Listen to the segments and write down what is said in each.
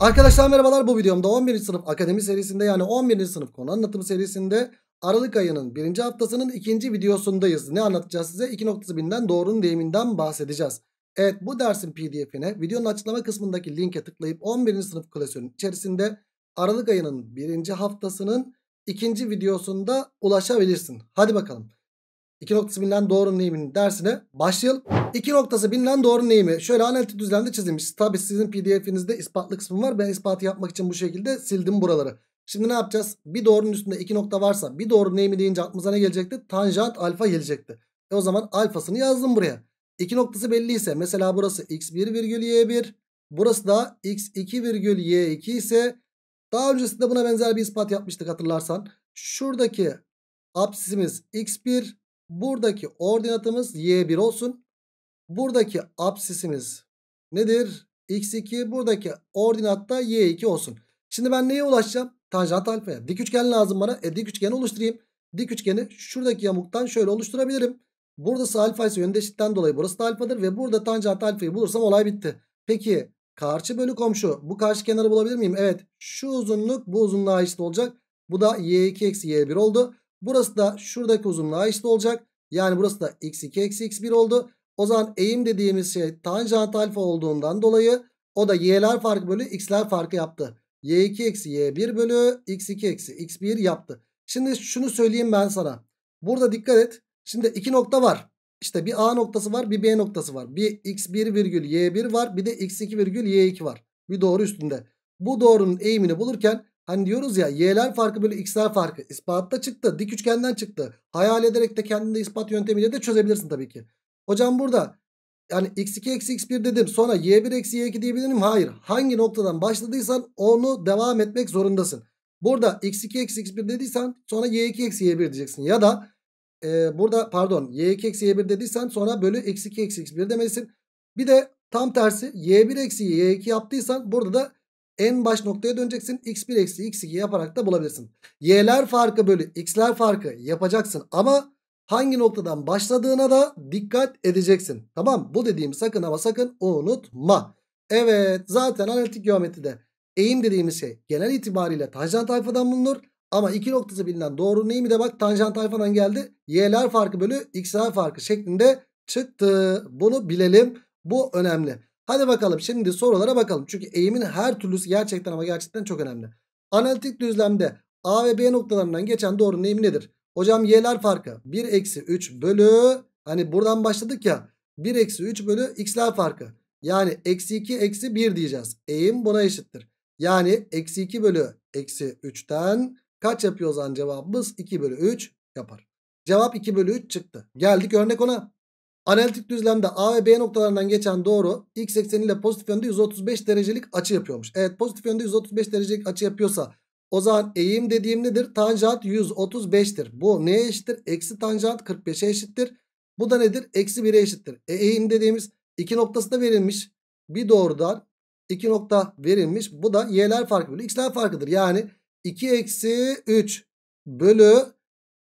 Arkadaşlar merhabalar bu videomda 11. sınıf akademi serisinde yani 11. sınıf konu anlatımı serisinde Aralık ayının 1. haftasının 2. videosundayız. Ne anlatacağız size? 2 doğrunun deyiminden bahsedeceğiz. Evet bu dersin pdf'ine videonun açıklama kısmındaki linke tıklayıp 11. sınıf klasörünün içerisinde Aralık ayının 1. haftasının 2. videosunda ulaşabilirsin. Hadi bakalım. İki noktası bilinen doğru neyimin dersine başlayalım. İki noktası bilinen doğru neyimi şöyle analitik düzlemde çizilmiş. Tabi sizin pdf'inizde ispatlı kısmı var. Ben ispatı yapmak için bu şekilde sildim buraları. Şimdi ne yapacağız? Bir doğrunun üstünde iki nokta varsa bir doğru neyimi deyince aklımıza ne gelecekti? Tanjant alfa gelecekti. E o zaman alfasını yazdım buraya. İki noktası belliyse mesela burası x1 virgül y1 burası da x2 virgül y2 ise daha öncesinde buna benzer bir ispat yapmıştık hatırlarsan. Şuradaki apsisimiz x1 Buradaki ordinatımız y1 olsun. Buradaki absisimiz nedir? x2 buradaki ordinatta y2 olsun. Şimdi ben neye ulaşacağım? Tanjant alfaya. Dik üçgen lazım bana. E dik üçgeni oluşturayım. Dik üçgeni şuradaki yamuktan şöyle oluşturabilirim. Buradası alfa ise yönde eşitten dolayı burası da alfadır. Ve burada tanjant alfayı bulursam olay bitti. Peki karşı bölü komşu. Bu karşı kenarı bulabilir miyim? Evet. Şu uzunluk bu uzunluğa eşit olacak. Bu da y2 eksi y1 oldu. Burası da şuradaki uzunluğa eşit olacak. Yani burası da x2 eksi x1 oldu. O zaman eğim dediğimiz şey tanjant alfa olduğundan dolayı o da y'ler farkı bölü x'ler farkı yaptı. y2 eksi y1 bölü x2 eksi x1 yaptı. Şimdi şunu söyleyeyim ben sana. Burada dikkat et. Şimdi iki nokta var. İşte bir A noktası var bir B noktası var. Bir x1 virgül y1 var bir de x2 virgül y2 var. Bir doğru üstünde. Bu doğrunun eğimini bulurken Hani diyoruz ya y'ler farkı böyle x'ler farkı. Ispatta çıktı. Dik üçgenden çıktı. Hayal ederek de kendinde ispat yöntemiyle de çözebilirsin tabii ki. Hocam burada yani x2 eksi x1 dedim. Sonra y1 eksi y2 diyebilir miyim? Hayır. Hangi noktadan başladıysan onu devam etmek zorundasın. Burada x2 eksi x1 dediysen sonra y2 eksi y1 diyeceksin. Ya da e, burada pardon y2 eksi y1 dediysen sonra bölü x2 eksi x1 demelisin. Bir de tam tersi y1 eksi y2 yaptıysan burada da en baş noktaya döneceksin. x1 eksi x2 yaparak da bulabilirsin. Y'ler farkı bölü x'ler farkı yapacaksın ama hangi noktadan başladığına da dikkat edeceksin. Tamam bu dediğim sakın ama sakın unutma. Evet zaten analitik geometride eğim dediğimiz şey genel itibariyle tanjant tayfadan bulunur. Ama iki noktası bilinen doğrunun eğimi de bak tanjant tayfadan geldi. Y'ler farkı bölü x'ler farkı şeklinde çıktı. Bunu bilelim. Bu önemli. Hadi bakalım şimdi sorulara bakalım. Çünkü eğimin her türlüsü gerçekten ama gerçekten çok önemli. Analitik düzlemde A ve B noktalarından geçen doğrunun eğimi nedir? Hocam y'ler farkı 1 eksi 3 bölü hani buradan başladık ya 1 eksi 3 bölü x'ler farkı. Yani eksi 2 eksi 1 diyeceğiz. Eğim buna eşittir. Yani eksi 2 bölü eksi 3'ten kaç yapıyoruz an cevabımız? 2 bölü 3 yapar. Cevap 2 bölü 3 çıktı. Geldik örnek ona. Analitik düzlemde A ve B noktalarından geçen doğru x ekseniyle pozitif yönde 135 derecelik açı yapıyormuş. Evet pozitif yönde 135 derecelik açı yapıyorsa o zaman eğim dediğim nedir? Tanjant 135'tir. Bu neye eşittir? Eksi tanjant 45'e eşittir. Bu da nedir? Eksi 1'e eşittir. E, eğim dediğimiz iki noktası da verilmiş. Bir doğrudan iki nokta verilmiş. Bu da y'ler farkı bölü x'ler farkıdır. Yani 2 eksi 3 bölü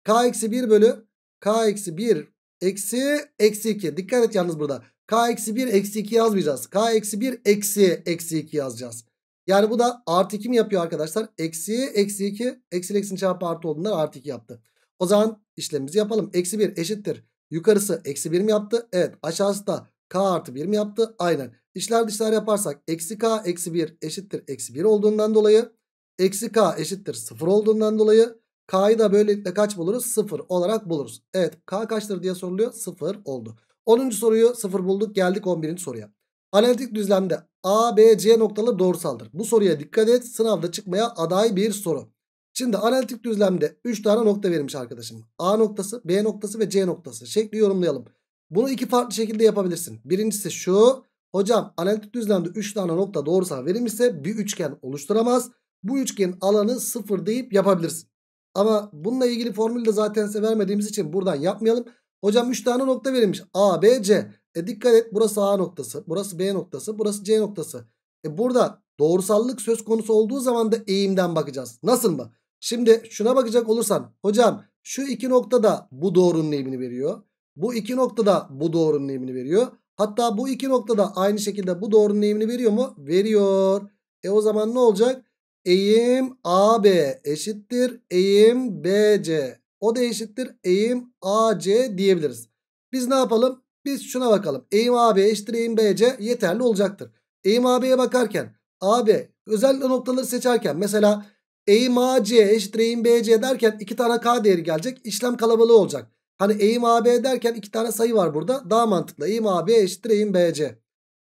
k eksi 1 bölü k eksi 1 eksi eksi 2. Dikkat et yalnız burada. K eksi 1 eksi 2 yazmayacağız. K eksi 1 eksi eksi 2 yazacağız. Yani bu da artı 2 mi yapıyor arkadaşlar? Eksi eksi 2 eksi eksi çarpı artı olduğundan artı 2 yaptı. O zaman işlemimizi yapalım. Eksi 1 eşittir. Yukarısı eksi 1 mi yaptı? Evet aşağısı da k artı 1 mi yaptı? Aynen. işler dışlar yaparsak eksi k eksi 1 eşittir eksi 1 olduğundan dolayı eksi k eşittir 0 olduğundan dolayı K'yı da böylelikle kaç buluruz? 0 olarak buluruz. Evet K kaçtır diye soruluyor? 0 oldu. 10. soruyu 0 bulduk geldik 11. soruya. Analitik düzlemde A, B, C noktaları doğrusaldır. Bu soruya dikkat et sınavda çıkmaya aday bir soru. Şimdi analitik düzlemde 3 tane nokta verilmiş arkadaşım. A noktası, B noktası ve C noktası şekli yorumlayalım. Bunu iki farklı şekilde yapabilirsin. Birincisi şu. Hocam analitik düzlemde 3 tane nokta doğrusal verilmişse bir üçgen oluşturamaz. Bu üçgenin alanı 0 deyip yapabilirsin. Ama bununla ilgili formül de zaten size vermediğimiz için buradan yapmayalım. Hocam 3 tane nokta verilmiş. A, B, C. E dikkat et burası A noktası, burası B noktası, burası C noktası. E burada doğrusallık söz konusu olduğu zaman da eğimden bakacağız. Nasıl mı? Şimdi şuna bakacak olursan hocam şu iki noktada bu doğrunun eğimini veriyor. Bu iki noktada bu doğrunun eğimini veriyor. Hatta bu iki noktada aynı şekilde bu doğrunun eğimini veriyor mu? Veriyor. E o zaman ne olacak? Eğim AB eşittir eğim BC. O da eşittir eğim AC diyebiliriz. Biz ne yapalım? Biz şuna bakalım. Eğim AB eşittir eğim BC yeterli olacaktır. Eğim AB'ye bakarken AB özellikle noktaları seçerken mesela eğim AC eşittir eğim BC derken iki tane K değeri gelecek. İşlem kalabalığı olacak. Hani eğim AB derken iki tane sayı var burada. Daha mantıklı. Eğim AB eşittir eğim BC.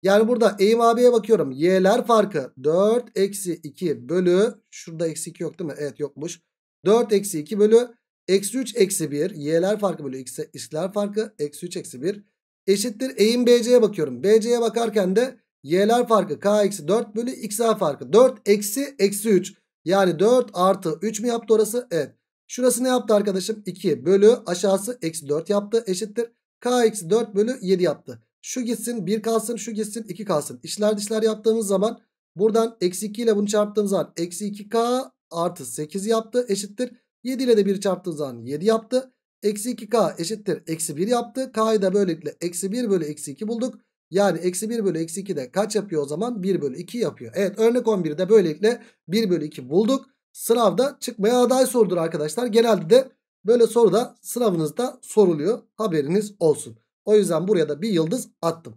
Yani burada eğim AB'ye bakıyorum. Y'ler farkı 4 eksi 2 bölü. Şurada eksi 2 yok değil mi? Evet yokmuş. 4 eksi 2 bölü. Eksi 3 eksi 1. Y'ler farkı bölü. X'ler farkı. Eksi 3 eksi 1. Eşittir. eğim BC'ye bakıyorum. BC'ye bakarken de Y'ler farkı K eksi 4 bölü. X'ler farkı 4 eksi eksi 3. Yani 4 artı 3 mü yaptı orası? Evet. Şurası ne yaptı arkadaşım? 2 bölü aşağısı eksi 4 yaptı. Eşittir. K eksi 4 bölü 7 yaptı. Şu gitsin bir kalsın şu gitsin iki kalsın. İşler dişler yaptığımız zaman buradan eksi 2 ile bunu çarptığımız zaman eksi 2k artı 8 yaptı eşittir. 7 ile de 1 çarptığımız zaman 7 yaptı. Eksi 2k eşittir eksi 1 yaptı. K'yı da böylelikle eksi 1 bölü eksi 2 bulduk. Yani eksi 1 bölü eksi 2 de kaç yapıyor o zaman? 1 bölü 2 yapıyor. Evet örnek 11'i de böylelikle 1 bölü 2 bulduk. Sınavda çıkmaya aday sorudur arkadaşlar. Genelde de böyle soruda sınavınızda soruluyor. Haberiniz olsun. O yüzden buraya da bir yıldız attım.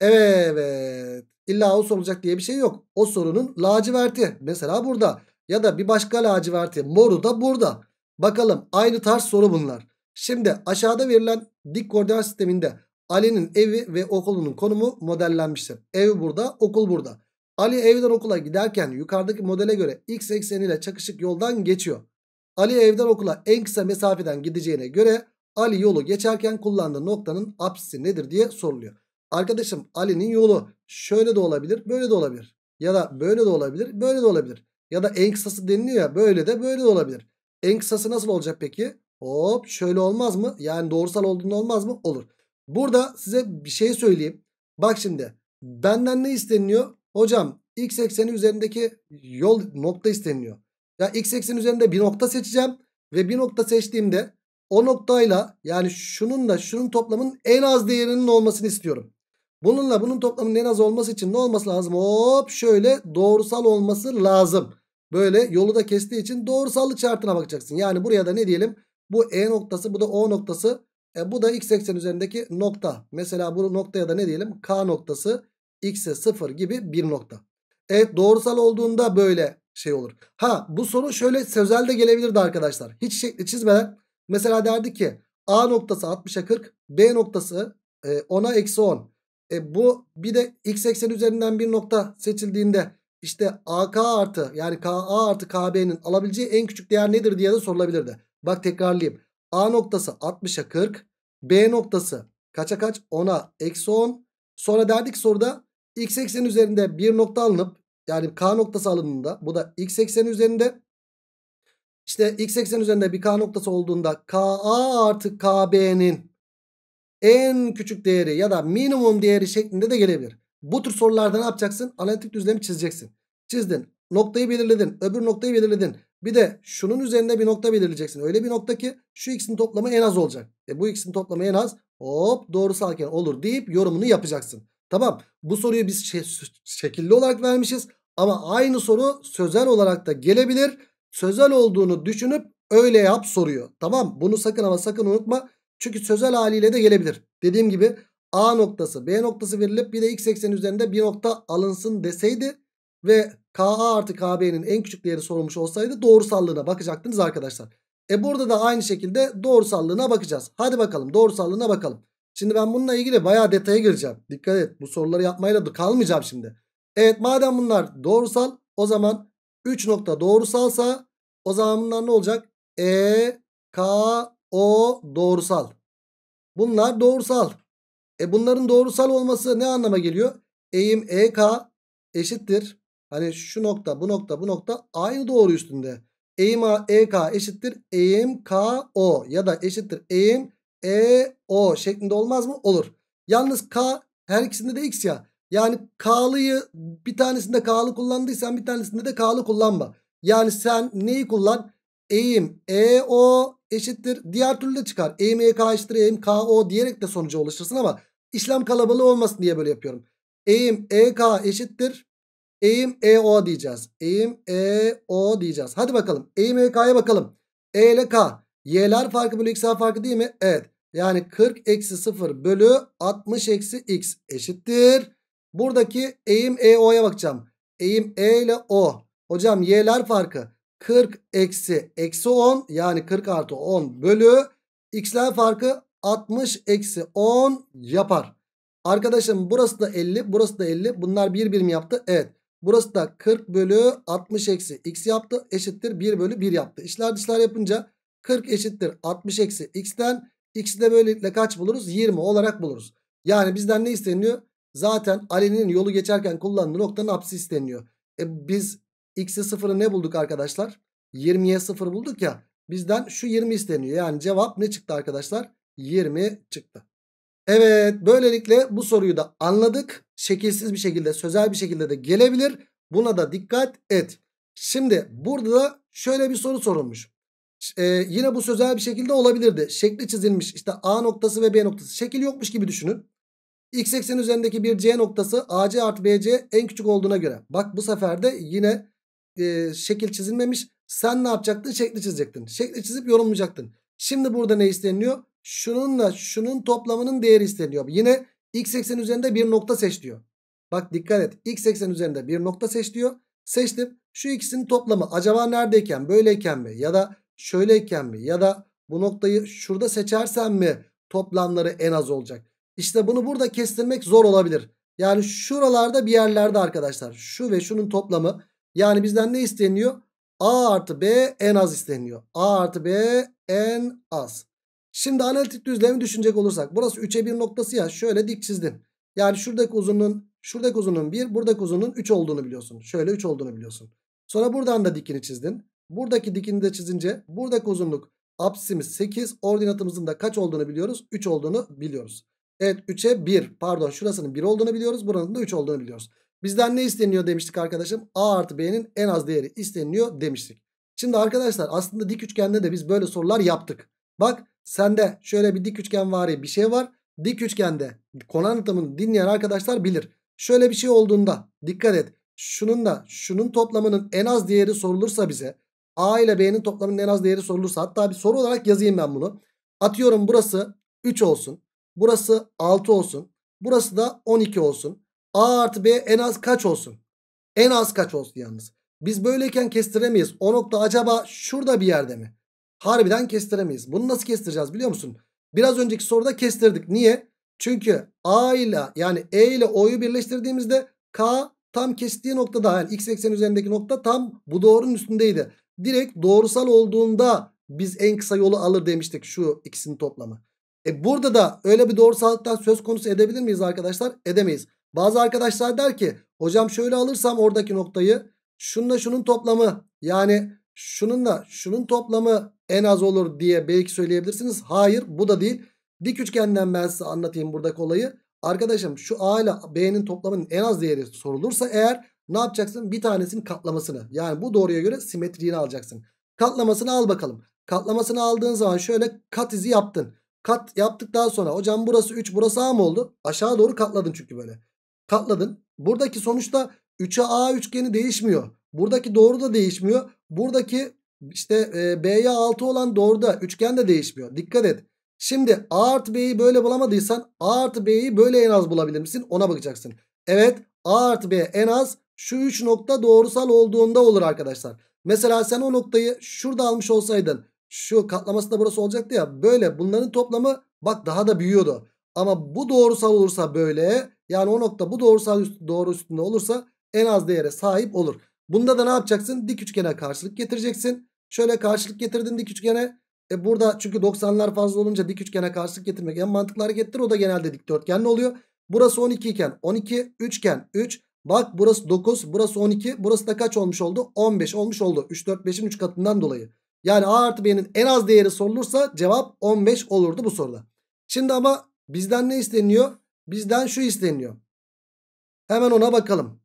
Evet. İlla o olacak diye bir şey yok. O sorunun laciverti mesela burada. Ya da bir başka laciverti moru da burada. Bakalım aynı tarz soru bunlar. Şimdi aşağıda verilen dik koordinat sisteminde Ali'nin evi ve okulunun konumu modellenmiştir. Ev burada, okul burada. Ali evden okula giderken yukarıdaki modele göre x ekseniyle çakışık yoldan geçiyor. Ali evden okula en kısa mesafeden gideceğine göre Ali yolu geçerken kullandığı noktanın apsisi nedir diye soruluyor. Arkadaşım Ali'nin yolu şöyle de olabilir böyle de olabilir. Ya da böyle de olabilir böyle de olabilir. Ya da en kısası deniliyor ya böyle de böyle de olabilir. En kısası nasıl olacak peki? Hop şöyle olmaz mı? Yani doğrusal olduğunda olmaz mı? Olur. Burada size bir şey söyleyeyim. Bak şimdi benden ne isteniyor Hocam x ekseni üzerindeki yol nokta isteniyor. Ya x ekseni üzerinde bir nokta seçeceğim ve bir nokta seçtiğimde o noktayla yani şununla şunun toplamının en az değerinin olmasını istiyorum. Bununla bunun toplamının en az olması için ne olması lazım? Hop şöyle doğrusal olması lazım. Böyle yolu da kestiği için doğrusallı şartına bakacaksın. Yani buraya da ne diyelim? Bu E noktası bu da O noktası. E, bu da x eksen üzerindeki nokta. Mesela bu noktaya da ne diyelim? K noktası x'e 0 gibi bir nokta. Evet doğrusal olduğunda böyle şey olur. Ha bu soru şöyle sözelde gelebilirdi arkadaşlar. Hiç şekli çizmeden Mesela derdi ki A noktası 60'a 40. B noktası 10'a e, eksi 10. E bu bir de x eksen üzerinden bir nokta seçildiğinde işte AK artı yani KA artı KB'nin alabileceği en küçük değer nedir diye de sorulabilirdi. Bak tekrarlayayım. A noktası 60'a 40. B noktası kaça kaç? 10'a eksi 10. Sonra derdik soruda x eksen üzerinde bir nokta alınıp yani K noktası alınında bu da x eksen üzerinde işte x eksen üzerinde bir k noktası olduğunda ka artı kb'nin en küçük değeri ya da minimum değeri şeklinde de gelebilir. Bu tür sorularda ne yapacaksın? Analitik düzlemi çizeceksin. Çizdin. Noktayı belirledin. Öbür noktayı belirledin. Bir de şunun üzerinde bir nokta belirleyeceksin. Öyle bir nokta ki şu x'in toplamı en az olacak. E bu x'in toplamı en az hop doğrusalken olur deyip yorumunu yapacaksın. Tamam bu soruyu biz şey, şekilli olarak vermişiz. Ama aynı soru sözel olarak da gelebilir sözel olduğunu düşünüp öyle yap soruyor. Tamam bunu sakın ama sakın unutma. Çünkü sözel haliyle de gelebilir. Dediğim gibi A noktası B noktası verilip bir de x ekseni üzerinde bir nokta alınsın deseydi ve KA artı KB'nin en küçük değeri sorulmuş olsaydı doğrusallığına bakacaktınız arkadaşlar. E burada da aynı şekilde doğrusallığına bakacağız. Hadi bakalım doğrusallığına bakalım. Şimdi ben bununla ilgili bayağı detaya gireceğim. Dikkat et bu soruları yapmayla kalmayacağım şimdi. Evet madem bunlar doğrusal o zaman 3 nokta doğrusalsa o zaman bunlar ne olacak? E, K, O doğrusal. Bunlar doğrusal. E bunların doğrusal olması ne anlama geliyor? Eğim EK eşittir. Hani şu nokta bu nokta bu nokta aynı doğru üstünde. Eğim EK eşittir. Eğim KO ya da eşittir. Eğim EO şeklinde olmaz mı? Olur. Yalnız K her ikisinde de X ya. Yani K'lıyı bir tanesinde K'lı kullandıysan bir tanesinde de K'lı kullanma. Yani sen neyi kullan? Eğim EO eşittir. Diğer türlü de çıkar. Eğim EK eşittir eğim KO diyerek de sonuca ulaşırsın ama işlem kalabalığı olmasın diye böyle yapıyorum. Eğim EK eşittir. Eğim EO diyeceğiz. Eğim EO diyeceğiz. Hadi bakalım. Eğim EK'ya bakalım. E ile K. Y'ler farkı bölü X'ler farkı değil mi? Evet. Yani 40 eksi 0 bölü 60 eksi X eşittir. Buradaki eğim EO'ya bakacağım. Eğim E ile O. Hocam y'ler farkı 40 eksi eksi 10 yani 40 artı 10 bölü x'ler farkı 60 eksi 10 yapar. Arkadaşım burası da 50 burası da 50 bunlar bir birim yaptı evet. Burası da 40 bölü 60 eksi x yaptı eşittir 1 bölü 1 yaptı. İşler dışlar yapınca 40 eşittir 60 eksi x'ten x'i de böylelikle kaç buluruz? 20 olarak buluruz. Yani bizden ne isteniyor? Zaten Ali'nin yolu geçerken kullandığı noktanın apsis deniliyor. E biz x'i sıfırı ne bulduk arkadaşlar? 20'ye sıfır bulduk ya. Bizden şu 20 isteniyor. Yani cevap ne çıktı arkadaşlar? 20 çıktı. Evet böylelikle bu soruyu da anladık. Şekilsiz bir şekilde sözel bir şekilde de gelebilir. Buna da dikkat et. Şimdi burada da şöyle bir soru sorulmuş. Ee, yine bu sözel bir şekilde olabilirdi. Şekli çizilmiş. işte A noktası ve B noktası. Şekil yokmuş gibi düşünün. X ekseni üzerindeki bir C noktası AC artı BC en küçük olduğuna göre. Bak bu sefer de yine e, şekil çizilmemiş. Sen ne yapacaktın? Şekli çizecektin. Şekli çizip yorumlayacaktın. Şimdi burada ne isteniyor? Şununla şunun toplamının değeri isteniyor. Yine x eksen üzerinde bir nokta seç diyor. Bak dikkat et. X eksen üzerinde bir nokta seç diyor. Seçtim. Şu ikisinin toplamı acaba neredeyken böyleyken mi? Ya da şöyleyken mi? Ya da bu noktayı şurada seçersen mi toplamları en az olacak? İşte bunu burada kestirmek zor olabilir. Yani şuralarda bir yerlerde arkadaşlar. Şu ve şunun toplamı. Yani bizden ne isteniyor? A artı B en az isteniyor. A artı B en az. Şimdi analitik düzlemi düşünecek olursak. Burası 3'e 1 noktası ya. Şöyle dik çizdim. Yani şuradaki uzunluğun şuradaki uzunluğun 1, buradaki uzunluğun 3 olduğunu biliyorsun. Şöyle 3 olduğunu biliyorsun. Sonra buradan da dikini çizdin. Buradaki dikini de çizince buradaki uzunluk apsisimiz 8. Ordinatımızın da kaç olduğunu biliyoruz? 3 olduğunu biliyoruz. Evet 3'e 1 pardon şurasının 1 olduğunu biliyoruz buranın da 3 olduğunu biliyoruz. Bizden ne isteniyor demiştik arkadaşım a artı b'nin en az değeri isteniyor demiştik. Şimdi arkadaşlar aslında dik üçgende de biz böyle sorular yaptık. Bak sende şöyle bir dik üçgen var ya bir şey var. Dik üçgende konu anlatımını dinleyen arkadaşlar bilir. Şöyle bir şey olduğunda dikkat et. şunun da şunun toplamının en az değeri sorulursa bize A ile B'nin toplamının en az değeri sorulursa hatta bir soru olarak yazayım ben bunu. Atıyorum burası 3 olsun. Burası 6 olsun. Burası da 12 olsun. A artı B en az kaç olsun? En az kaç olsun yalnız. Biz böyleyken kestiremeyiz. O nokta acaba şurada bir yerde mi? Harbiden kestiremeyiz. Bunu nasıl kestireceğiz biliyor musun? Biraz önceki soruda kestirdik. Niye? Çünkü A ile yani E ile O'yu birleştirdiğimizde K tam kestiği noktada yani x eksen üzerindeki nokta tam bu doğrunun üstündeydi. Direkt doğrusal olduğunda biz en kısa yolu alır demiştik şu ikisinin toplamı. E burada da öyle bir doğrusallıktan söz konusu edebilir miyiz arkadaşlar? Edemeyiz. Bazı arkadaşlar der ki hocam şöyle alırsam oradaki noktayı şununla şunun toplamı yani şununla şunun toplamı en az olur diye belki söyleyebilirsiniz. Hayır bu da değil. Dik üçgenden ben size anlatayım buradaki olayı. Arkadaşım şu A ile B'nin toplamının en az değeri sorulursa eğer ne yapacaksın? Bir tanesinin katlamasını yani bu doğruya göre simetriğini alacaksın. Katlamasını al bakalım. Katlamasını aldığın zaman şöyle kat izi yaptın. Kat yaptıktan sonra hocam burası 3 burası A mı oldu? Aşağı doğru katladın çünkü böyle. Katladın. Buradaki sonuçta 3'e A üçgeni değişmiyor. Buradaki doğru da değişmiyor. Buradaki işte e, B'ye 6 olan doğru da üçgen de değişmiyor. Dikkat et. Şimdi A artı B'yi böyle bulamadıysan A artı B'yi böyle en az bulabilir misin? Ona bakacaksın. Evet A artı B en az şu 3 nokta doğrusal olduğunda olur arkadaşlar. Mesela sen o noktayı şurada almış olsaydın şu katlaması da burası olacaktı ya. Böyle bunların toplamı bak daha da büyüyordu. Ama bu doğrusal olursa böyle yani o nokta bu doğrusal üst, doğru üstünde olursa en az değere sahip olur. Bunda da ne yapacaksın? Dik üçgene karşılık getireceksin. Şöyle karşılık getirdin dik üçgene. E burada çünkü 90'lar fazla olunca dik üçgene karşılık getirmek en mantıklı harekettir. O da genelde dikdörtgenli oluyor. Burası 12 iken 12 üçgen 3. Bak burası 9 burası 12 burası da kaç olmuş oldu? 15 olmuş oldu. 3 4 5'in 3 katından dolayı. Yani A artı B'nin en az değeri sorulursa cevap 15 olurdu bu soruda. Şimdi ama bizden ne isteniyor? Bizden şu isteniyor. Hemen ona bakalım.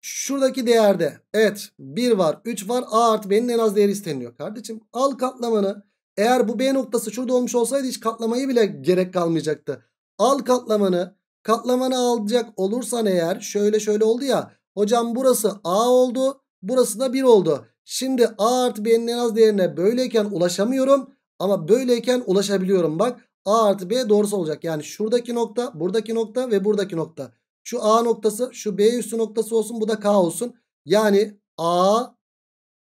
Şuradaki değerde evet 1 var 3 var A artı B'nin en az değeri isteniyor. Kardeşim al katlamanı. Eğer bu B noktası şurada olmuş olsaydı hiç katlamayı bile gerek kalmayacaktı. Al katlamanı. Katlamanı alacak olursan eğer şöyle şöyle oldu ya. Hocam burası A oldu burası da 1 oldu. Şimdi a artı b'nin en az değerine böyleyken ulaşamıyorum. Ama böyleyken ulaşabiliyorum bak. a artı b doğrusu olacak. Yani şuradaki nokta, buradaki nokta ve buradaki nokta. Şu a noktası, şu b üssü noktası olsun. Bu da k olsun. Yani a,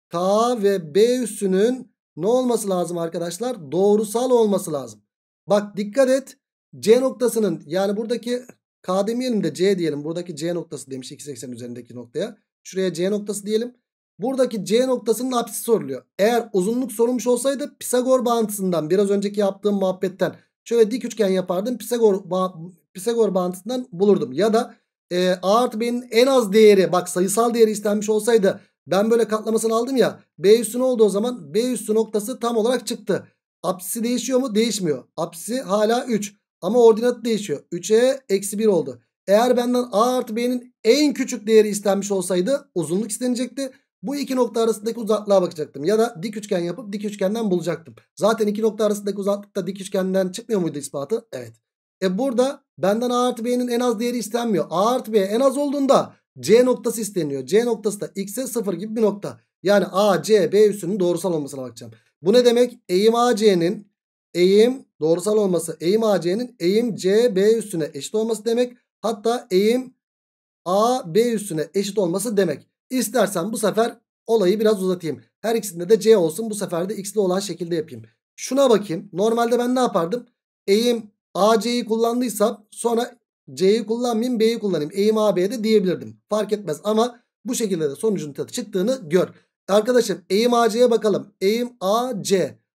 k ve b üssünün ne olması lazım arkadaşlar? Doğrusal olması lazım. Bak dikkat et. C noktasının yani buradaki K demeyelim de C diyelim. Buradaki C noktası demiş 280 üzerindeki noktaya. Şuraya C noktası diyelim. Buradaki C noktasının apsisi soruluyor. Eğer uzunluk sorulmuş olsaydı Pisagor bağıntısından biraz önceki yaptığım muhabbetten şöyle dik üçgen yapardım. Pisagor, ba Pisagor bağıntısından bulurdum. Ya da e, A artı B'nin en az değeri bak sayısal değeri istenmiş olsaydı ben böyle katlamasını aldım ya B üstü ne oldu o zaman? B üstü noktası tam olarak çıktı. Apsisi değişiyor mu? Değişmiyor. Apsisi hala 3 ama ordinatı değişiyor. 3'e eksi 1 oldu. Eğer benden A artı B'nin en küçük değeri istenmiş olsaydı uzunluk istenecekti. Bu iki nokta arasındaki uzaklığa bakacaktım. Ya da dik üçgen yapıp dik üçgenden bulacaktım. Zaten iki nokta arasındaki uzaklıkta dik üçgenden çıkmıyor muydu ispatı? Evet. E burada benden A artı B'nin en az değeri istenmiyor. A artı B en az olduğunda C noktası isteniyor. C noktası da X'e 0 gibi bir nokta. Yani A, C, B üssünün doğrusal olmasına bakacağım. Bu ne demek? Eğim a c'nin eğim doğrusal olması eğim a c'nin eğim c b üstüne eşit olması demek. Hatta eğim a b üstüne eşit olması demek. İstersen bu sefer olayı biraz uzatayım. Her ikisinde de C olsun. Bu sefer de X'li olan şekilde yapayım. Şuna bakayım. Normalde ben ne yapardım? Eğim AC'yi kullandıysam sonra C'yi kullanmayayım B'yi kullanayım. Eğim AB'ye de diyebilirdim. Fark etmez ama bu şekilde de sonucun çıktığını gör. Arkadaşım eğim AC'ye bakalım. Eğim AC.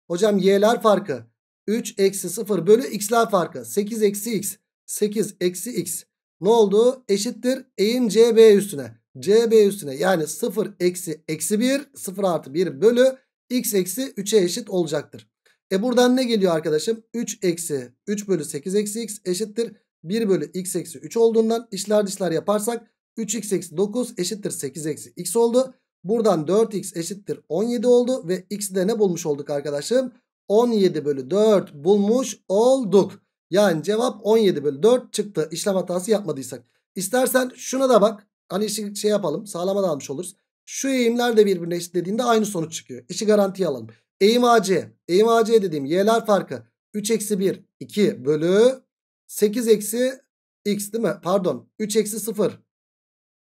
Hocam Y'ler farkı. 3 eksi 0 bölü X'ler farkı. 8 eksi X. 8 eksi X. Ne oldu? Eşittir eğim CB üstüne. CB üstüne yani 0 eksi eksi 1 0 artı 1 bölü x eksi 3'e eşit olacaktır. E buradan ne geliyor arkadaşım? 3 eksi 3 bölü 8 eksi x eşittir. 1 bölü x eksi 3 olduğundan işler dışlar yaparsak 3x eksi 9 eşittir 8 eksi x oldu. Buradan 4x eşittir 17 oldu ve x'i de ne bulmuş olduk arkadaşım? 17 bölü 4 bulmuş olduk. Yani cevap 17 bölü 4 çıktı işlem hatası yapmadıysak. İstersen şuna da bak. Hani işi şey, şey yapalım sağlama da almış oluruz. Şu eğimler de birbirine eşitlediğinde aynı sonuç çıkıyor. İşi garantiye alalım. Eğim AC. Eğim AC dediğim y'ler farkı. 3 eksi 1 2 bölü 8 eksi x değil mi? Pardon 3 eksi 0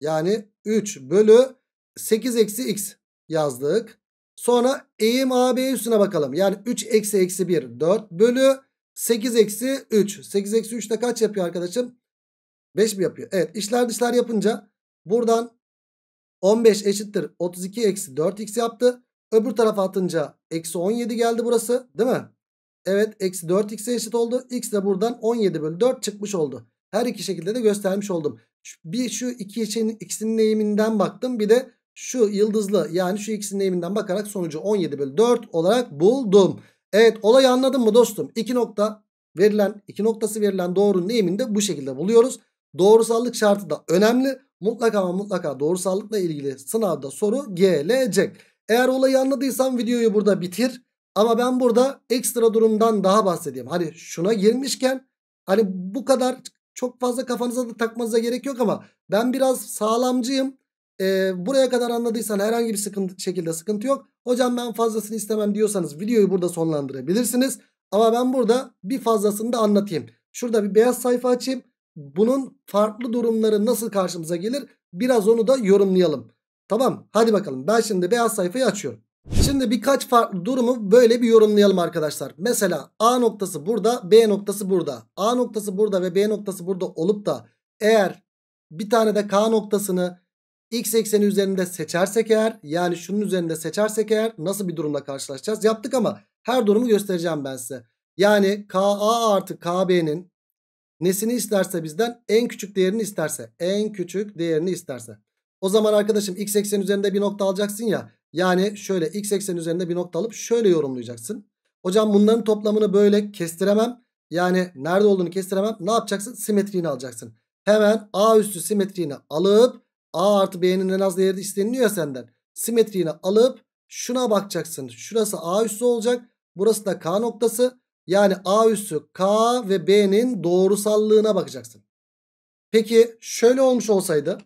yani 3 bölü 8 eksi x yazdık. Sonra eğim AB üstüne bakalım. Yani 3 eksi eksi 1 4 bölü 8 eksi 3. 8 eksi 3 de kaç yapıyor arkadaşım? 5 mi yapıyor? Evet işler dışlar yapınca Buradan 15 eşittir 32 eksi 4x yaptı. Öbür tarafa atınca eksi 17 geldi burası değil mi? Evet eksi 4x'e eşit oldu. X de buradan 17 bölü 4 çıkmış oldu. Her iki şekilde de göstermiş oldum. Bir şu iki için x'in eğiminden baktım. Bir de şu yıldızlı yani şu x'in eğiminden bakarak sonucu 17 bölü 4 olarak buldum. Evet olayı anladın mı dostum? İki nokta verilen iki noktası verilen doğrunun eğimini de bu şekilde buluyoruz. Doğrusallık şartı da önemli mutlaka ama mutlaka doğrusallıkla ilgili sınavda soru gelecek. Eğer olayı anladıysan videoyu burada bitir. Ama ben burada ekstra durumdan daha bahsedeyim. Hani şuna girmişken hani bu kadar çok fazla kafanıza da takmanıza gerek yok ama ben biraz sağlamcıyım. Ee, buraya kadar anladıysan herhangi bir sıkıntı, şekilde sıkıntı yok. Hocam ben fazlasını istemem diyorsanız videoyu burada sonlandırabilirsiniz. Ama ben burada bir fazlasını da anlatayım. Şurada bir beyaz sayfa açayım bunun farklı durumları nasıl karşımıza gelir? Biraz onu da yorumlayalım. Tamam hadi bakalım ben şimdi beyaz sayfayı açıyorum. Şimdi birkaç farklı durumu böyle bir yorumlayalım arkadaşlar. Mesela A noktası burada, B noktası burada. A noktası burada ve B noktası burada olup da eğer bir tane de K noktasını x ekseni üzerinde seçersek eğer yani şunun üzerinde seçersek eğer nasıl bir durumla karşılaşacağız? Yaptık ama her durumu göstereceğim ben size. Yani KA artı KB'nin Nesini isterse bizden en küçük değerini isterse. En küçük değerini isterse. O zaman arkadaşım x eksen üzerinde bir nokta alacaksın ya. Yani şöyle x eksen üzerinde bir nokta alıp şöyle yorumlayacaksın. Hocam bunların toplamını böyle kestiremem. Yani nerede olduğunu kestiremem. Ne yapacaksın? Simetriğini alacaksın. Hemen a üstü simetriğini alıp a artı b'nin en az değeri isteniliyor senden. Simetriğini alıp şuna bakacaksın. Şurası a üstü olacak. Burası da k noktası. Yani A üssü K ve B'nin doğrusallığına bakacaksın. Peki şöyle olmuş olsaydı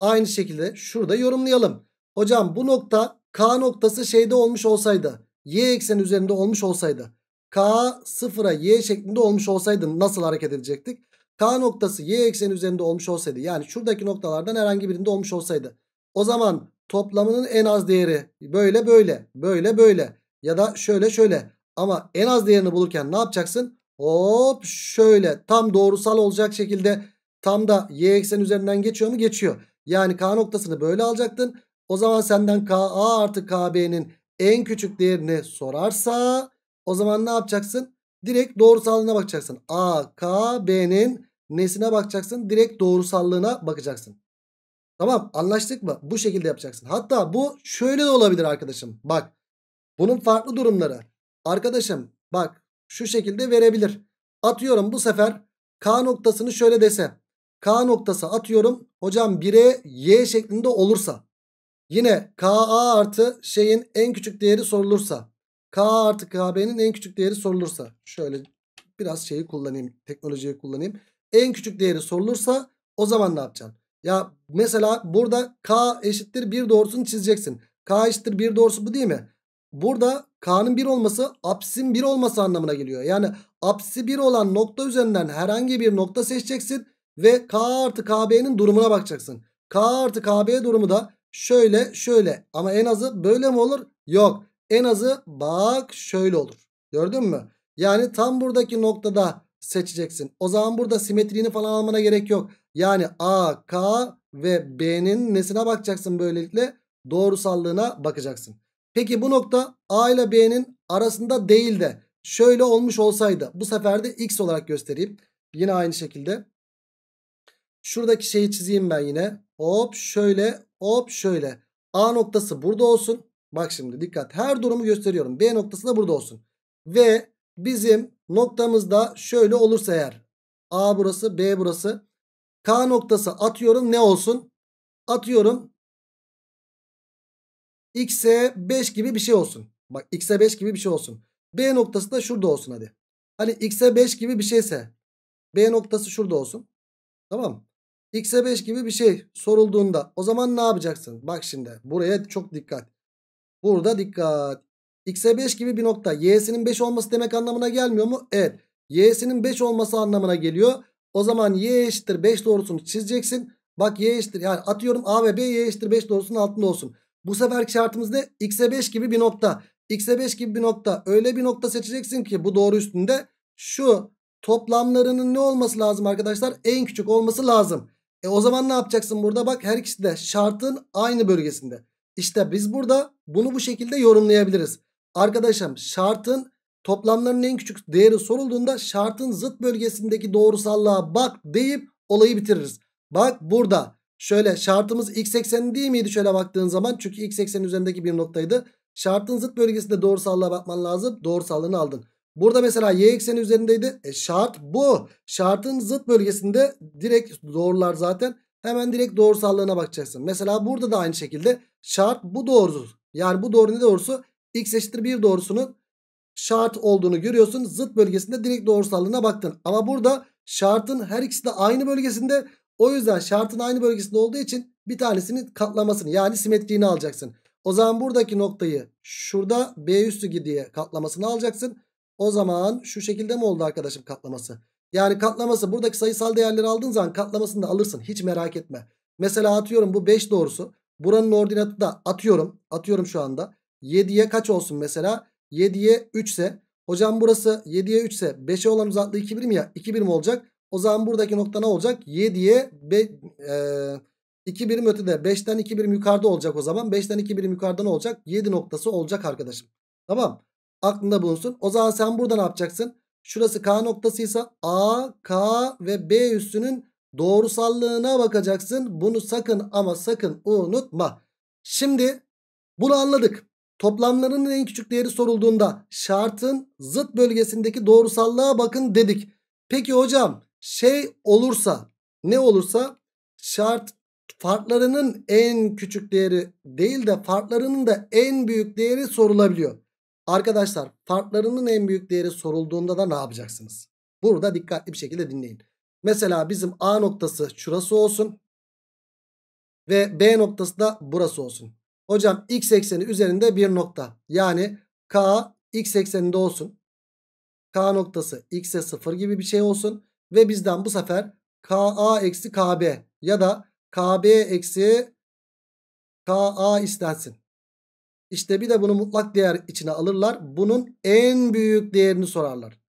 aynı şekilde şurada yorumlayalım. Hocam bu nokta K noktası şeyde olmuş olsaydı Y ekseni üzerinde olmuş olsaydı K sıfıra Y şeklinde olmuş olsaydı nasıl hareket edecektik? K noktası Y ekseni üzerinde olmuş olsaydı yani şuradaki noktalardan herhangi birinde olmuş olsaydı o zaman toplamının en az değeri böyle böyle böyle böyle ya da şöyle şöyle ama en az değerini bulurken ne yapacaksın? Hop şöyle tam doğrusal olacak şekilde tam da y eksen üzerinden geçiyor mu? Geçiyor. Yani k noktasını böyle alacaktın. O zaman senden ka artı kb'nin en küçük değerini sorarsa o zaman ne yapacaksın? Direkt doğrusallığına bakacaksın. a k b'nin nesine bakacaksın? Direkt doğrusallığına bakacaksın. Tamam anlaştık mı? Bu şekilde yapacaksın. Hatta bu şöyle de olabilir arkadaşım. Bak bunun farklı durumları. Arkadaşım bak şu şekilde verebilir. Atıyorum bu sefer K noktasını şöyle dese. K noktası atıyorum. Hocam 1'e Y şeklinde olursa. Yine KA artı şeyin en küçük değeri sorulursa. K artı KB'nin en küçük değeri sorulursa. Şöyle biraz şeyi kullanayım. Teknolojiyi kullanayım. En küçük değeri sorulursa o zaman ne yapacaksın? Ya mesela burada K eşittir 1 doğrusunu çizeceksin. K eşittir 1 doğrusu bu değil mi? Burada K'nın 1 olması apsin 1 olması anlamına geliyor. Yani apsi 1 olan nokta üzerinden herhangi bir nokta seçeceksin. Ve K artı KB'nin durumuna bakacaksın. K artı KB durumu da şöyle şöyle. Ama en azı böyle mi olur? Yok. En azı bak şöyle olur. Gördün mü? Yani tam buradaki noktada seçeceksin. O zaman burada simetriğini falan almana gerek yok. Yani A, K ve B'nin nesine bakacaksın böylelikle? Doğrusallığına bakacaksın. Peki bu nokta A ile B'nin arasında değil de şöyle olmuş olsaydı. Bu sefer de X olarak göstereyim. Yine aynı şekilde. Şuradaki şeyi çizeyim ben yine. Hop şöyle hop şöyle. A noktası burada olsun. Bak şimdi dikkat her durumu gösteriyorum. B noktası da burada olsun. Ve bizim noktamızda şöyle olursa eğer. A burası B burası. K noktası atıyorum ne olsun? Atıyorum x'e 5 gibi bir şey olsun. Bak x'e 5 gibi bir şey olsun. B noktası da şurada olsun hadi. Hani x'e 5 gibi bir şeyse B noktası şurada olsun. Tamam mı? x'e 5 gibi bir şey sorulduğunda o zaman ne yapacaksın? Bak şimdi buraya çok dikkat. Burada dikkat. x'e 5 gibi bir nokta y'sinin 5 olması demek anlamına gelmiyor mu? Evet. y'sinin 5 olması anlamına geliyor. O zaman y eşittir 5 doğrusunu çizeceksin. Bak y eşittir yani atıyorum a ve b y eşittir 5 doğrusunun altında olsun. Bu seferki şartımız ne? X'e 5 gibi bir nokta. X'e 5 gibi bir nokta. Öyle bir nokta seçeceksin ki bu doğru üstünde şu toplamlarının ne olması lazım arkadaşlar? En küçük olması lazım. E o zaman ne yapacaksın burada? Bak her ikisi de şartın aynı bölgesinde. İşte biz burada bunu bu şekilde yorumlayabiliriz. Arkadaşım şartın toplamların en küçük değeri sorulduğunda şartın zıt bölgesindeki doğrusallığa bak deyip olayı bitiririz. Bak burada Şöyle şartımız x ekseni değil miydi şöyle baktığın zaman? Çünkü x ekseni üzerindeki bir noktaydı. Şartın zıt bölgesinde doğrusallığa bakman lazım. Doğrusallığını aldın. Burada mesela y ekseni üzerindeydi. E şart bu. Şartın zıt bölgesinde direkt doğrular zaten. Hemen direkt doğrusallığına bakacaksın. Mesela burada da aynı şekilde şart bu doğrusu. Yani bu doğru ne doğrusu? x eşittir 1 doğrusunun şart olduğunu görüyorsun. Zıt bölgesinde direkt doğrusallığına baktın. Ama burada şartın her ikisi de aynı bölgesinde o yüzden şartın aynı bölgesinde olduğu için bir tanesinin katlamasını yani simetriğini alacaksın. O zaman buradaki noktayı şurada B üstü diye katlamasını alacaksın. O zaman şu şekilde mi oldu arkadaşım katlaması? Yani katlaması buradaki sayısal değerleri aldığın zaman katlamasını da alırsın. Hiç merak etme. Mesela atıyorum bu 5 doğrusu. Buranın ordinatı da atıyorum. Atıyorum şu anda. 7'ye kaç olsun mesela? 7'ye 3 ise. Hocam burası 7'ye 3 ise 5'e olan uzaklığı 2 birim ya. 2 birim olacak. O zaman buradaki nokta ne olacak? 7'ye e, 2 birim ötede 5'ten 2 birim yukarıda olacak o zaman. 5'ten 2 birim yukarıda ne olacak? 7 noktası olacak arkadaşım. Tamam. Aklında bulunsun. O zaman sen burada ne yapacaksın? Şurası K noktasıysa A, K ve B üssünün doğrusallığına bakacaksın. Bunu sakın ama sakın unutma. Şimdi bunu anladık. toplamların en küçük değeri sorulduğunda şartın zıt bölgesindeki doğrusallığa bakın dedik. Peki hocam şey olursa ne olursa şart farklarının en küçük değeri değil de farklarının da en büyük değeri sorulabiliyor. Arkadaşlar farklarının en büyük değeri sorulduğunda da ne yapacaksınız? Burada dikkatli bir şekilde dinleyin. Mesela bizim A noktası şurası olsun. Ve B noktası da burası olsun. Hocam x ekseni üzerinde bir nokta. Yani k x ekseninde olsun. K noktası x'e 0 gibi bir şey olsun. Ve bizden bu sefer KA eksi KB ya da KB eksi KA istensin. İşte bir de bunu mutlak değer içine alırlar. Bunun en büyük değerini sorarlar.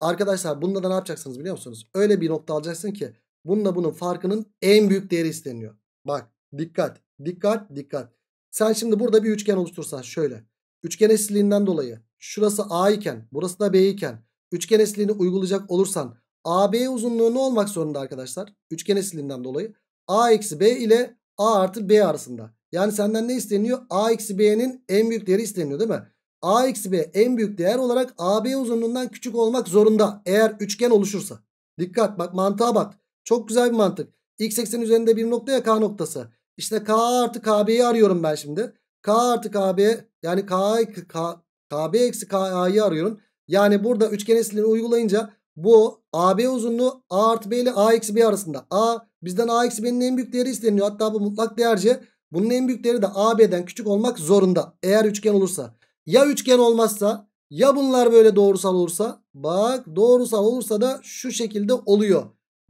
Arkadaşlar bunda da ne yapacaksınız biliyor musunuz? Öyle bir nokta alacaksın ki bununla bunun farkının en büyük değeri isteniyor. Bak dikkat dikkat dikkat. Sen şimdi burada bir üçgen oluştursan şöyle. Üçgen eşitliğinden dolayı şurası A iken burası da B iken üçgen eşitliğini uygulayacak olursan AB uzunluğu ne olmak zorunda arkadaşlar? Üçgen esilinden dolayı. A eksi B ile A artı B arasında. Yani senden ne isteniyor? A eksi B'nin en büyük değeri isteniyor değil mi? A eksi B en büyük değer olarak AB uzunluğundan küçük olmak zorunda. Eğer üçgen oluşursa. Dikkat bak mantığa bak. Çok güzel bir mantık. X eksen üzerinde bir nokta ya K noktası. İşte K artı KB'yi arıyorum ben şimdi. K artı KB yani K, K, KB eksi KA'yı arıyorum. Yani burada üçgen esilini uygulayınca bu AB uzunluğu A artı B ile A eksi B arasında. A bizden A eksi B'nin en büyük değeri isteniyor. Hatta bu mutlak değerce. Bunun en büyük değeri de AB'den küçük olmak zorunda. Eğer üçgen olursa. Ya üçgen olmazsa ya bunlar böyle doğrusal olursa. Bak doğrusal olursa da şu şekilde oluyor.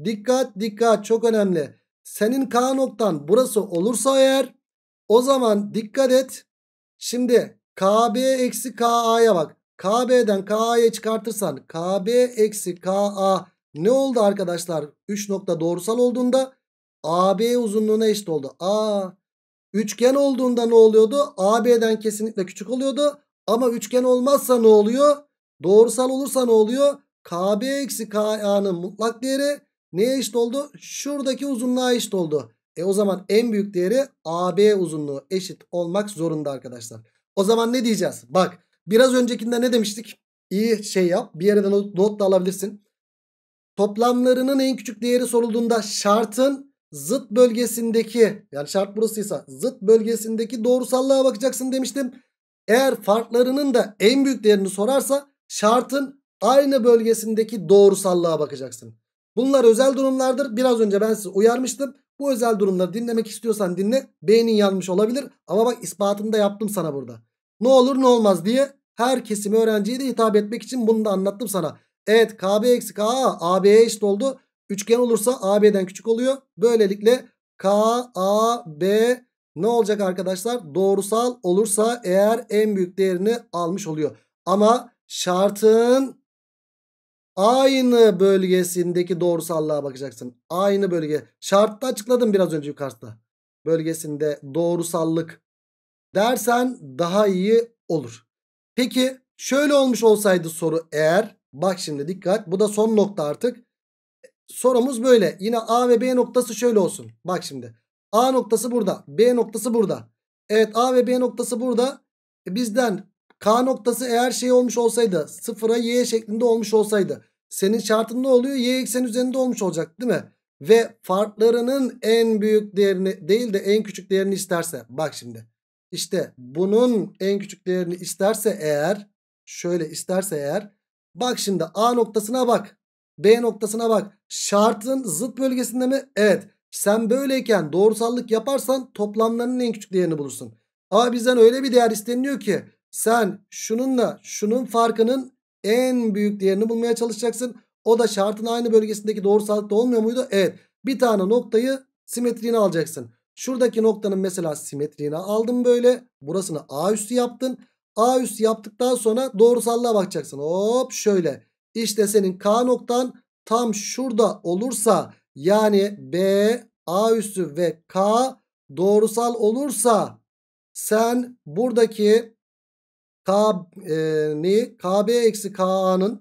Dikkat dikkat çok önemli. Senin K noktan burası olursa eğer o zaman dikkat et. Şimdi KB eksi KA'ya bak. KB'den KA'ya çıkartırsan KB eksi KA ne oldu arkadaşlar? 3 nokta doğrusal olduğunda AB uzunluğuna eşit oldu. A üçgen olduğunda ne oluyordu? AB'den kesinlikle küçük oluyordu. Ama üçgen olmazsa ne oluyor? Doğrusal olursa ne oluyor? KB eksi KA'nın mutlak değeri neye eşit oldu? Şuradaki uzunluğa eşit oldu. E o zaman en büyük değeri AB uzunluğu eşit olmak zorunda arkadaşlar. O zaman ne diyeceğiz? Bak Biraz öncekinde ne demiştik? İyi şey yap. Bir yerden not da alabilirsin. Toplamlarının en küçük değeri sorulduğunda şartın zıt bölgesindeki yani şart burasıysa zıt bölgesindeki doğrusallığa bakacaksın demiştim. Eğer farklarının da en büyük değerini sorarsa şartın aynı bölgesindeki doğrusallığa bakacaksın. Bunlar özel durumlardır. Biraz önce ben sizi uyarmıştım. Bu özel durumları dinlemek istiyorsan dinle. Beynin yanmış olabilir ama bak ispatını da yaptım sana burada. Ne olur ne olmaz diye her kesim öğrenciye de hitap etmek için bunu da anlattım sana. Evet KB eksi KA, AB'ye eşit oldu. Üçgen olursa AB'den küçük oluyor. Böylelikle KAB ne olacak arkadaşlar? Doğrusal olursa eğer en büyük değerini almış oluyor. Ama şartın aynı bölgesindeki doğrusallığa bakacaksın. Aynı bölge. Şartta açıkladım biraz önce yukarıda. Bölgesinde doğrusallık dersen daha iyi olur. Peki şöyle olmuş olsaydı soru eğer bak şimdi dikkat bu da son nokta artık. Sorumuz böyle yine A ve B noktası şöyle olsun. Bak şimdi A noktası burada B noktası burada. Evet A ve B noktası burada. E bizden K noktası eğer şey olmuş olsaydı sıfıra Y şeklinde olmuş olsaydı. Senin şartın ne oluyor? Y eksen üzerinde olmuş olacak değil mi? Ve farklarının en büyük değerini değil de en küçük değerini isterse. Bak şimdi. İşte bunun en küçük değerini isterse eğer şöyle isterse eğer bak şimdi A noktasına bak. B noktasına bak. Şartın zıt bölgesinde mi? Evet. Sen böyleyken doğrusallık yaparsan toplamlarının en küçük değerini bulursun. Ama bizden öyle bir değer isteniliyor ki sen şununla şunun farkının en büyük değerini bulmaya çalışacaksın. O da şartın aynı bölgesindeki doğrusallıkta olmuyor muydu? Evet. Bir tane noktayı simetriğini alacaksın. Şuradaki noktanın mesela simetriğini aldın böyle. Burasını A üstü yaptın. A üstü yaptıktan sonra doğrusallığa bakacaksın. Hop şöyle. İşte senin K noktan tam şurada olursa yani B, A üstü ve K doğrusal olursa sen buradaki K e, neyi? KB eksi KA'nın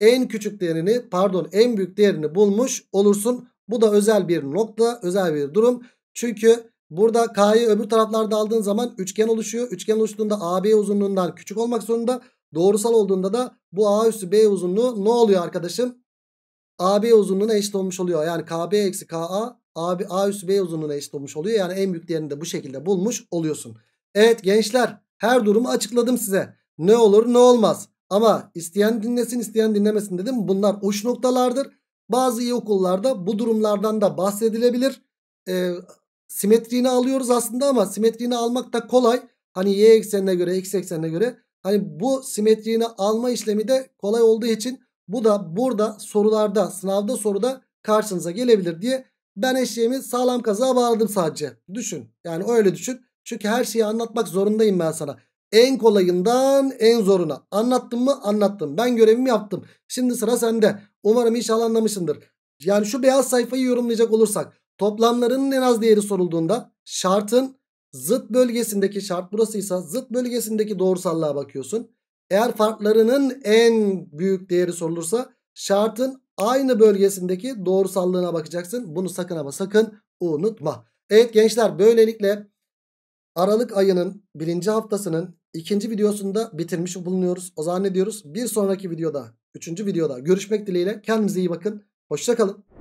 en küçük değerini pardon en büyük değerini bulmuş olursun. Bu da özel bir nokta özel bir durum. Çünkü burada K'yı öbür taraflarda aldığın zaman üçgen oluşuyor. Üçgen oluştuğunda AB uzunluğundan küçük olmak zorunda. Doğrusal olduğunda da bu A üstü B uzunluğu ne oluyor arkadaşım? AB uzunluğuna eşit olmuş oluyor. Yani KB eksi KA A üstü B uzunluğuna eşit olmuş oluyor. Yani en büyük değerini de bu şekilde bulmuş oluyorsun. Evet gençler her durumu açıkladım size. Ne olur ne olmaz. Ama isteyen dinlesin isteyen dinlemesin dedim. Bunlar uç noktalardır. Bazı iyi okullarda bu durumlardan da bahsedilebilir. Ee, simetriğini alıyoruz aslında ama simetriğini almak da kolay. Hani y eksenine göre x eksenine göre. Hani bu simetriğini alma işlemi de kolay olduğu için bu da burada sorularda sınavda soruda karşınıza gelebilir diye ben eşeğimi sağlam kazığa bağladım sadece. Düşün yani öyle düşün. Çünkü her şeyi anlatmak zorundayım ben sana. En kolayından en zoruna. Anlattım mı? Anlattım. Ben görevimi yaptım. Şimdi sıra sende. Umarım inşallah anlamışsındır. Yani şu beyaz sayfayı yorumlayacak olursak. Toplamlarının en az değeri sorulduğunda şartın zıt bölgesindeki şart burasıysa zıt bölgesindeki doğrusallığa bakıyorsun. Eğer farklarının en büyük değeri sorulursa şartın aynı bölgesindeki doğrusallığına bakacaksın. Bunu sakın ama sakın unutma. Evet gençler böylelikle Aralık ayının birinci haftasının ikinci videosunda bitirmiş bulunuyoruz. O zannediyoruz. Bir sonraki videoda, üçüncü videoda görüşmek dileğiyle. Kendinize iyi bakın. Hoşçakalın.